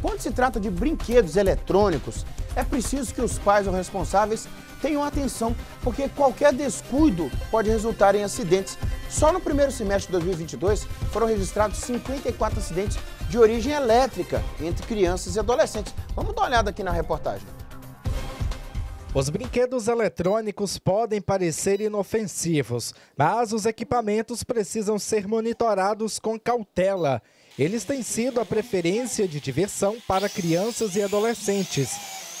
Quando se trata de brinquedos eletrônicos, é preciso que os pais ou responsáveis tenham atenção, porque qualquer descuido pode resultar em acidentes. Só no primeiro semestre de 2022 foram registrados 54 acidentes de origem elétrica entre crianças e adolescentes. Vamos dar uma olhada aqui na reportagem. Os brinquedos eletrônicos podem parecer inofensivos, mas os equipamentos precisam ser monitorados com cautela eles têm sido a preferência de diversão para crianças e adolescentes.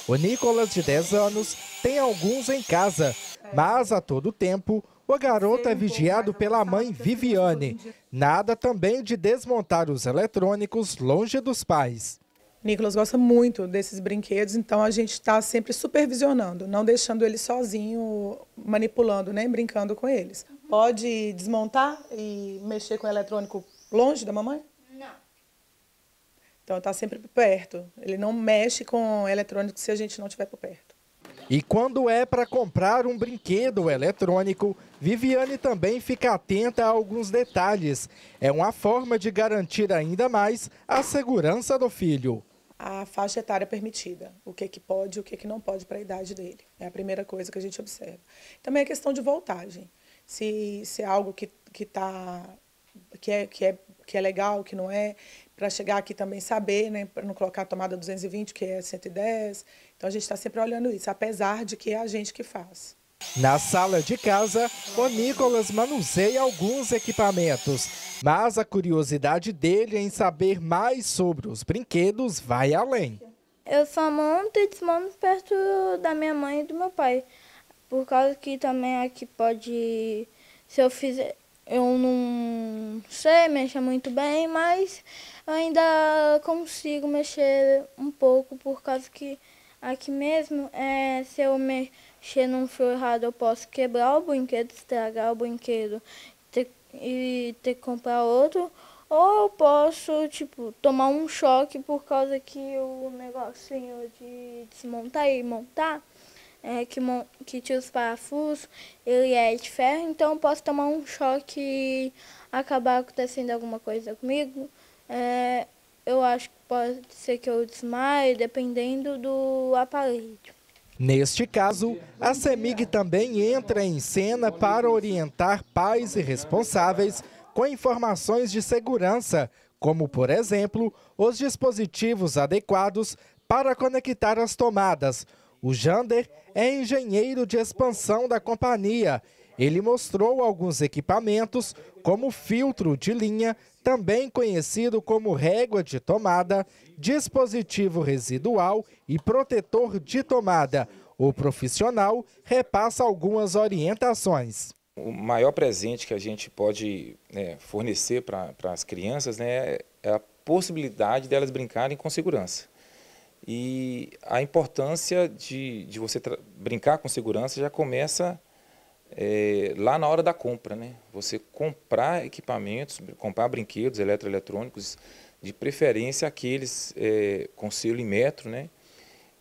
O Nicolas, de 10 anos, tem alguns em casa, mas a todo tempo o garoto é vigiado pela mãe Viviane. Nada também de desmontar os eletrônicos longe dos pais. Nicolas gosta muito desses brinquedos, então a gente está sempre supervisionando, não deixando ele sozinho, manipulando, né, brincando com eles. Pode desmontar e mexer com o eletrônico longe da mamãe? Então está sempre por perto. Ele não mexe com eletrônico se a gente não tiver por perto. E quando é para comprar um brinquedo eletrônico, Viviane também fica atenta a alguns detalhes. É uma forma de garantir ainda mais a segurança do filho. A faixa etária é permitida, o que, é que pode e o que, é que não pode para a idade dele. É a primeira coisa que a gente observa. Também a questão de voltagem. Se, se é algo que, que, tá, que, é, que é que é legal, que não é, para chegar aqui também saber, né, para não colocar a tomada 220, que é 110. Então a gente está sempre olhando isso, apesar de que é a gente que faz. Na sala de casa, o Nicolas manuseia alguns equipamentos, mas a curiosidade dele em saber mais sobre os brinquedos vai além. Eu só monto e desmonto perto da minha mãe e do meu pai, por causa que também aqui pode, se eu fizer, eu não sei mexer muito bem, mas ainda consigo mexer um pouco por causa que aqui mesmo é se eu mexer num fio errado eu posso quebrar o brinquedo, estragar o brinquedo ter, e ter que comprar outro. Ou eu posso, tipo, tomar um choque por causa que o negocinho de desmontar e montar é, que, que tira os parafusos, ele é de ferro, então eu posso tomar um choque e acabar acontecendo alguma coisa comigo. É, eu acho que pode ser que eu desmaie, dependendo do aparelho. Neste caso, a CEMIG também entra em cena para orientar pais e responsáveis com informações de segurança, como, por exemplo, os dispositivos adequados para conectar as tomadas, o Jander é engenheiro de expansão da companhia. Ele mostrou alguns equipamentos, como filtro de linha, também conhecido como régua de tomada, dispositivo residual e protetor de tomada. O profissional repassa algumas orientações. O maior presente que a gente pode né, fornecer para as crianças né, é a possibilidade delas brincarem com segurança. E a importância de, de você brincar com segurança já começa é, lá na hora da compra, né? Você comprar equipamentos, comprar brinquedos eletroeletrônicos, de preferência aqueles é, com selo e metro, né?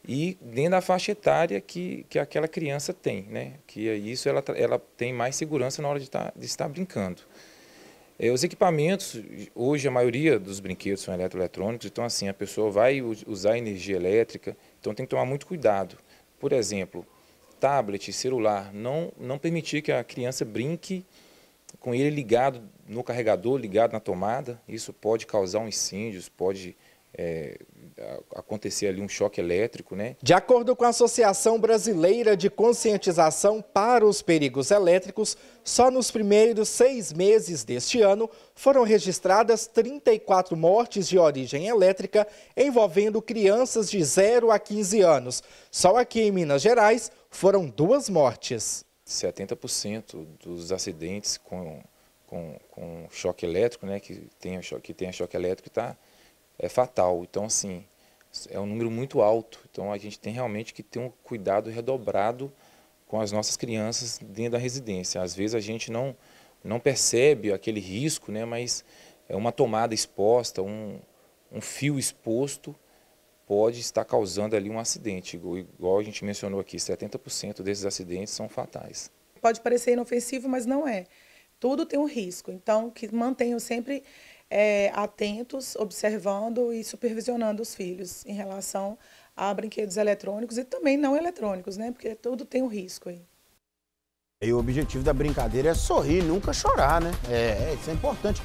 E dentro da faixa etária que, que aquela criança tem, né? Que é isso ela, ela tem mais segurança na hora de, tá, de estar brincando. É, os equipamentos, hoje a maioria dos brinquedos são eletroeletrônicos, então assim, a pessoa vai usar energia elétrica, então tem que tomar muito cuidado. Por exemplo, tablet, celular, não, não permitir que a criança brinque com ele ligado no carregador, ligado na tomada, isso pode causar um incêndio, pode é, acontecer ali um choque elétrico, né? De acordo com a Associação Brasileira de Conscientização para os Perigos Elétricos, só nos primeiros seis meses deste ano foram registradas 34 mortes de origem elétrica envolvendo crianças de 0 a 15 anos. Só aqui em Minas Gerais foram duas mortes. 70% dos acidentes com, com, com choque elétrico, né, que tem, que tem choque elétrico, está é fatal. Então, assim, é um número muito alto. Então, a gente tem realmente que ter um cuidado redobrado com as nossas crianças dentro da residência. Às vezes a gente não, não percebe aquele risco, né, mas é uma tomada exposta, um, um fio exposto pode estar causando ali um acidente, igual a gente mencionou aqui, 70% desses acidentes são fatais. Pode parecer inofensivo, mas não é. Tudo tem um risco, então que mantenham sempre é, atentos, observando e supervisionando os filhos em relação a brinquedos eletrônicos e também não eletrônicos, né? Porque tudo tem um risco aí. E o objetivo da brincadeira é sorrir, nunca chorar, né? É, é isso é importante.